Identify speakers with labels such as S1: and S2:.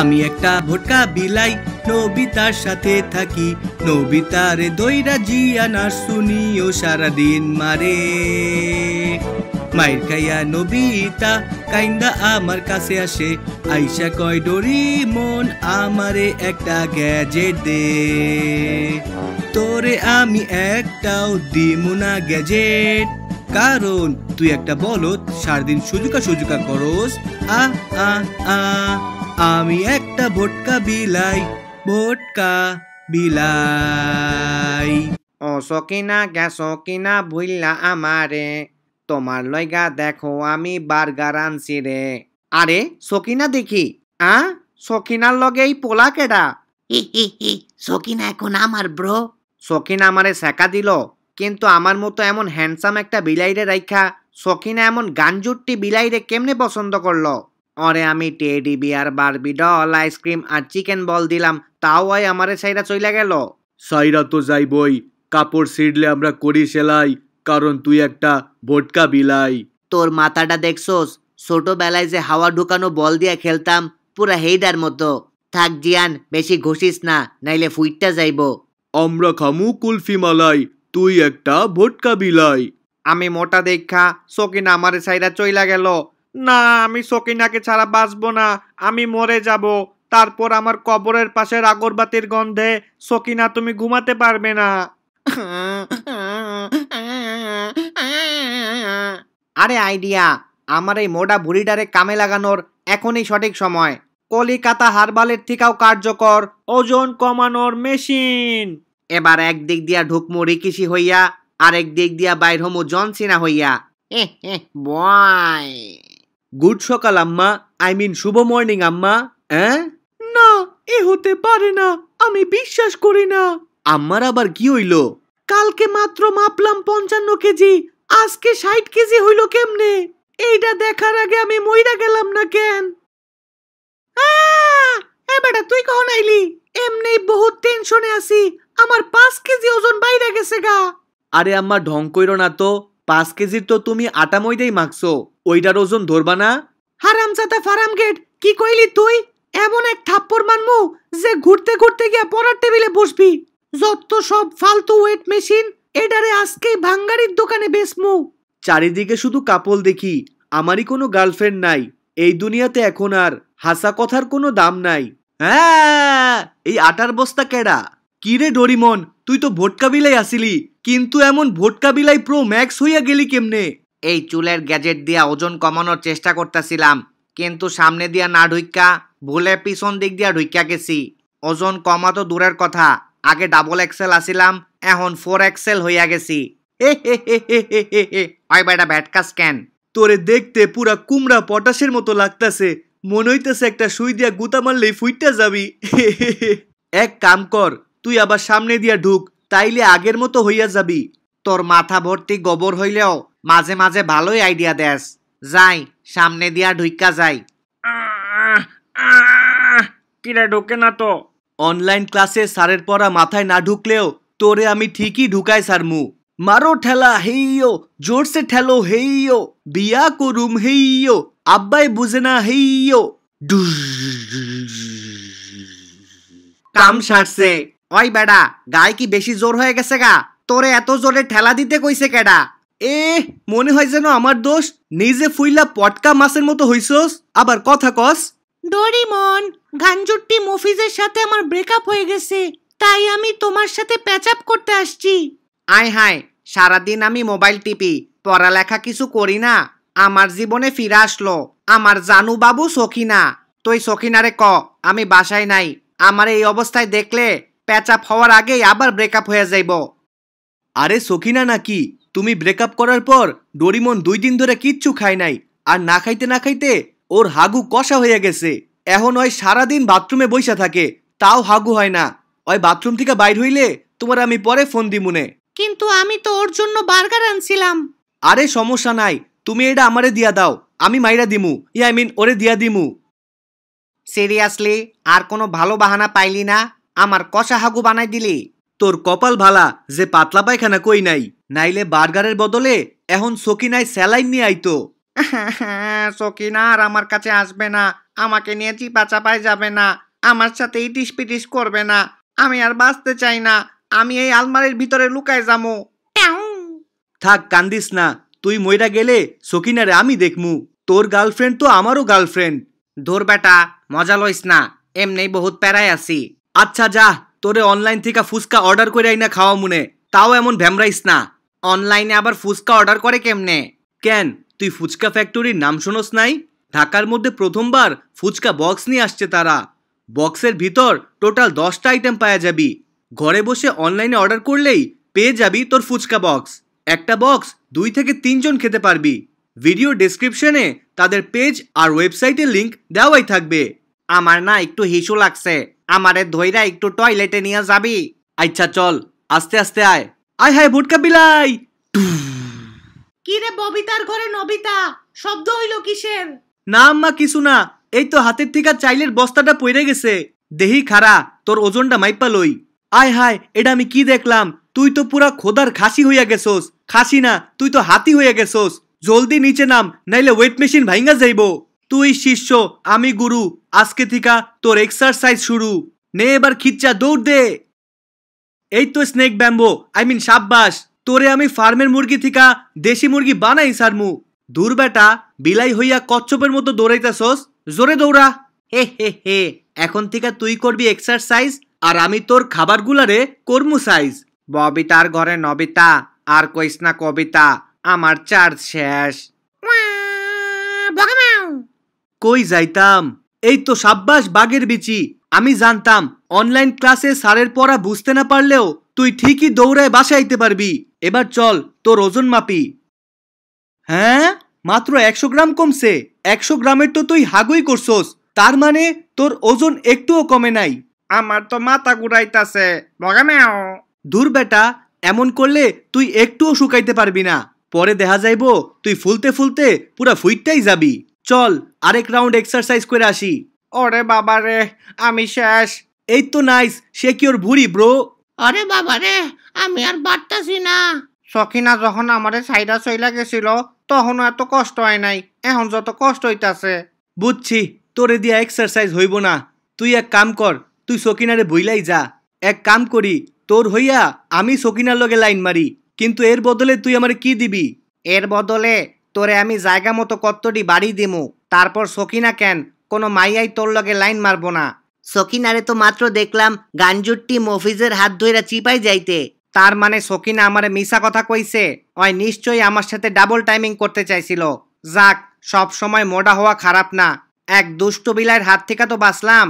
S1: আমি একটা ভোটকা বিলাই নবিতার সাথে থাকি নবিতার দইরা জিয়া না শুনিও সারাদিন মারে মায়ের খাইয়া নবিতা কাইন্দা আমার কাছে আসে আইসা কয় ডরি মন আমারে একটা গ্যাজেট দে তোরে আমি একটাও দিমুনা গ্যাজেট কারণ তুই একটা বলত সারাদিন সুজুকা সুজুকা করস আ আ আ আমি একটা ভোটকা বিলাই ভোটকা বিলাই ও সকিনা গেছো কিনা ভুইলা আমারে তোমার লইগা দেখো আমি বার্গার আনছি রে আরে সকিনা দেখি আ সকিনার লগে এই পোলা কেডা সকিনা এখন আমার ব্রো সকিনা আমারে সেকা দিল কিন্তু আমার মতো এমন হ্যান্ডসাম একটা বিলাইরে রাইখা সকিনা এমন গাঞ্জুটটি বিলাইরে কেমনে পছন্দ করলো অরে আমি teddy bear Barbie doll ice cream আর চিকেন বল দিলাম তাও ওই আমারে সাইরা চইলা গেল সাইরা তো যাইবই কাপড় ছিঁড়লে আমরা করি সেলাই কারণ তুই একটা ভোটকা বিলাই তোর মাথাটা দেখছোস ছোটবেলায় যে হাওয়া ঢুকানো বল দিয়ে খেলতাম পুরা হেইদার মতো থাক জিয়ান বেশি ঘষিস না নাইলে ফুইটটা যাইব আমরা খামু কুলফি মালাই তুই একটা ভোটকা বিলাই আমি মোটা দেখা সকিনা আমার সাইরা চইলা গেল না আমি সকিনাকে ছাড়া বাঁচবো না আমি মরে যাব তারপর আমার কবরের পাশের আগরবাতির গন্ধে সকিনা তুমি ঘুমাতে পারবে না আরে আইডিয়া আমার এই মোডা বুড়িডারে কামে লাগানোর এখনই সঠিক সময় কলিকাতা হারবালের থেকেও কার্যকর ওজন কমানোর মেশিন এবার একদিক দিয়া ঢুকমু রিকিসি হইয়া আরেক দিক দিয়া বাইর হমু জনসিনা হইয়া বয় গুড সকাল আম্মা আই মিন শুভ মর্নিং আম্মা হ্যাঁ না এ হতে পারে না আমি বিশ্বাস করি না আম্মার আবার কি হইল কালকে মাত্র মাপলাম পঞ্চান্ন কেজি আজকে ষাট কেজি হইল কেমনে এইটা দেখার আগে আমি মইরা গেলাম না কেন এ বেটা তুই কখন আইলি এমনি বহুত টেনশনে আছি আমার পাঁচ কেজি ওজন বাইরে গেছে গা আরে আম্মা ঢং কইরো না তো পাঁচ কেজির তো তুমি আটা ময়দাই মাখছো ওইটার ওজন ধরবা না ফারাম ফারামগেট কি কইলি তুই এমন এক থাপ্পড় মানমু যে ঘুরতে ঘুরতে গিয়া পড়ার টেবিলে বসবি যত সব ফালতু ওয়েট মেশিন এডারে আজকেই ভাঙ্গারির দোকানে বেসমু চারিদিকে শুধু কাপল দেখি আমারই কোনো গার্লফ্রেন্ড নাই এই দুনিয়াতে এখন আর হাসা কথার কোনো দাম নাই হ্যাঁ এই আটার বস্তা কেডা রে ডরিমন তুই তো ভোটকা বিলাই আসিলি কিন্তু এমন ভোটকা বিলাই প্রো ম্যাক্স হইয়া গেলি কেমনে এই চুলের গ্যাজেট দিয়া ওজন কমানোর চেষ্টা করতেছিলাম কিন্তু সামনে দিয়া না ঢুইকা ভুলে পিছন দিক দিয়া ঢুইকা গেছি ওজন কমা তো দূরের কথা আগে ডাবল এক্সেল আসিলাম এখন ফোর এক্সেল হইয়া গেছি হয় বেটা ব্যাটকা স্ক্যান তোরে দেখতে পুরা কুমড়া পটাশের মতো লাগতাছে মনে হইতেছে একটা সুই দিয়া গুতা মারলেই ফুইটা যাবি এক কাম কর তুই আবার সামনে দিয়া ঢুক তাইলে আগের মতো হইয়া যাবি তোর মাথা ভর্তি গোবর হইলেও মাঝে মাঝে ভালোই আইডিয়া দেস যাই সামনে দিয়া ঢুইকা যাই কিরে ঢুকে না তো অনলাইন ক্লাসে স্যারের পড়া মাথায় না ঢুকলেও তোরে আমি ঠিকই ঢুকাই স্যার মু মারো ঠেলা হেইও জোরসে ঠেলো হেইও বিয়া করুম হেইও আব্বাই বুঝে না হেইও কাম সারছে ওই বেডা গায়ে কি বেশি জোর হয়ে গেছে গা তোরে এত জোরে ঠেলা দিতে কইছে কেডা এ মনে হয় যেন আমার দোষ নিজে ফুইলা পটকা মাছের মতো হইছস আবার কথা কস ডোরিমন গাঞ্জুরটি মফিজের সাথে আমার ব্রেকআপ হয়ে গেছে তাই আমি তোমার সাথে প্যাচআপ করতে আসছি আয় হায় সারাদিন আমি মোবাইল টিপি পড়ালেখা কিছু করি না আমার জীবনে ফিরে আসলো আমার জানু বাবু সখিনা তুই সখিনারে ক আমি বাসায় নাই আমার এই অবস্থায় দেখলে প্যাচআপ হওয়ার আগেই আবার ব্রেকআপ হয়ে যাইব আরে সখিনা নাকি তুমি ব্রেকআপ করার পর ডোরিমন দুই দিন ধরে কিচ্ছু খায় নাই আর না খাইতে না খাইতে ওর হাগু কষা হয়ে গেছে এখন ওই সারাদিন বাথরুমে বৈশা থাকে তাও হাগু হয় না ওই বাথরুম থেকে বাইর হইলে তোমার আমি পরে ফোন দিমুনে কিন্তু আমি তো ওর জন্য বার্গার আনছিলাম আরে সমস্যা নাই তুমি এটা আমারে দিয়া দাও আমি মাইরা দিমু ই আই মিন ওরে দিয়া দিমু সিরিয়াসলি আর কোনো ভালো বাহানা পাইলি না আমার কষা হাগু বানাই দিলি তোর কপাল ভালা যে পাতলা পায়খানা কই নাই নাইলে বার্গারের বদলে এখন সকিনাই স্যালাইন নিয়ে আইতো সকিনা আর আমার কাছে আসবে না আমাকে নিয়ে চিপা চাপায় যাবে না আমার সাথে ইটিস পিটিস করবে না আমি আর বাঁচতে চাই না আমি এই আলমারির ভিতরে লুকায় যামো থাক কান্দিস না তুই মইরা গেলে সকিনারে আমি দেখমু তোর গার্লফ্রেন্ড তো আমারও গার্লফ্রেন্ড ধর বেটা মজা লইস না এমনি বহুত প্যারায় আছি আচ্ছা যা তোরে অনলাইন থেকে ফুচকা অর্ডার করে আইনা খাওয়া মনে তাও এমন ভ্যামরাইস না অনলাইনে আবার ফুচকা অর্ডার করে কেমনে কেন তুই ফুচকা ফ্যাক্টরির নাম শোনস নাই ঢাকার মধ্যে প্রথমবার ফুচকা বক্স নিয়ে আসছে তারা বক্সের ভিতর টোটাল দশটা আইটেম পাওয়া যাবি ঘরে বসে অনলাইনে অর্ডার করলেই পেয়ে যাবি তোর ফুচকা বক্স একটা বক্স দুই থেকে তিনজন খেতে পারবি ভিডিও ডেসক্রিপশনে তাদের পেজ আর ওয়েবসাইটের লিঙ্ক দেওয়াই থাকবে আমার না একটু হিসু লাগছে আমারে ধইরা একটু টয়লেটে নিয়ে যাবি আচ্ছা চল আস্তে আস্তে আয় আয় হায় ভুটকা বিলাই কি রে ববিতার ঘরে নবিতা শব্দ হইল কিসের না আম্মা কিছু না এই তো হাতের থেকে চাইলের বস্তাটা পড়ে গেছে দেহি খারা তোর ওজনটা মাইপা লই আয় হায় এটা আমি কি দেখলাম তুই তো পুরা খোদার খাসি হইয়া গেছোস খাসি না তুই তো হাতি হইয়া গেছোস জলদি নিচে নাম নাইলে ওয়েট মেশিন ভাইঙ্গা যাইব তুই শিষ্য আমি গুরু আজকে থিকা তোর এক্সারসাইজ শুরু নে এবার খিচ্চা দৌড় দে এই তো স্নেক ব্যাম্বো আই মিন সাব্বাস তোরে আমি ফার্মের মুরগি থিকা দেশি মুরগি বানাই সারমু দূর বেটা বিলাই হইয়া কচ্ছপের মতো দৌড়াইতাছস জোরে দৌড়া হে হে হে এখন থেকে তুই করবি এক্সারসাইজ আর আমি তোর খাবারগুলারে কর্মু সাইজ ববিতার ঘরে নবিতা আর কইস না কবিতা আমার চার্জ শেষ কই যাইতাম এই তো সাব্বাস বাগের বিচি আমি জানতাম অনলাইন ক্লাসে স্যারের পড়া বুঝতে না পারলেও তুই ঠিকই দৌড়ায় বাসাইতে পারবি এবার চল তোর ওজন মাপি হ্যাঁ মাত্র একশো গ্রাম কমছে একশো গ্রামের তো তুই হাগুই করছোস তার মানে তোর ওজন একটুও কমে নাই আমার তো মাথা ঘুরাইতাছে দূর বেটা এমন করলে তুই একটুও শুকাইতে পারবি না পরে দেখা যাইব তুই ফুলতে ফুলতে পুরা ফুইটটাই যাবি চল আরেক রাউন্ড এক্সারসাইজ করে আসি ওরে বাবা রে আমি শেষ এই তো নাইস সে কি ওর ভুরি ব্রো আরে বাবা রে আমি আর বাড়তেছি না সখিনা যখন আমারে সাইডা চইলা গেছিল তখনও এত কষ্ট হয় নাই এখন যত কষ্ট হইতাছে বুঝছি তোরে দিয়া এক্সারসাইজ হইব না তুই এক কাম কর তুই সকিনারে বইলাই যা এক কাম করি তোর হইয়া আমি সকিনার লগে লাইন মারি কিন্তু এর বদলে তুই আমার কি দিবি এর বদলে তোরে আমি জায়গা মতো কত্তটি বাড়ি দিমু তারপর সকিনা কেন কোনো মাইয়াই তোর লগে লাইন মারব না সকিনারে তো মাত্র দেখলাম গাঞ্জুরটি মফিজের হাত ধইরা চিপাই যাইতে তার মানে সকিনা আমারে মিশা কথা কইছে ওই নিশ্চয়ই আমার সাথে ডাবল টাইমিং করতে চাইছিল যাক সব সময় মোডা হওয়া খারাপ না এক দুষ্ট বিলাইয়ের হাত থেকে তো বাঁচলাম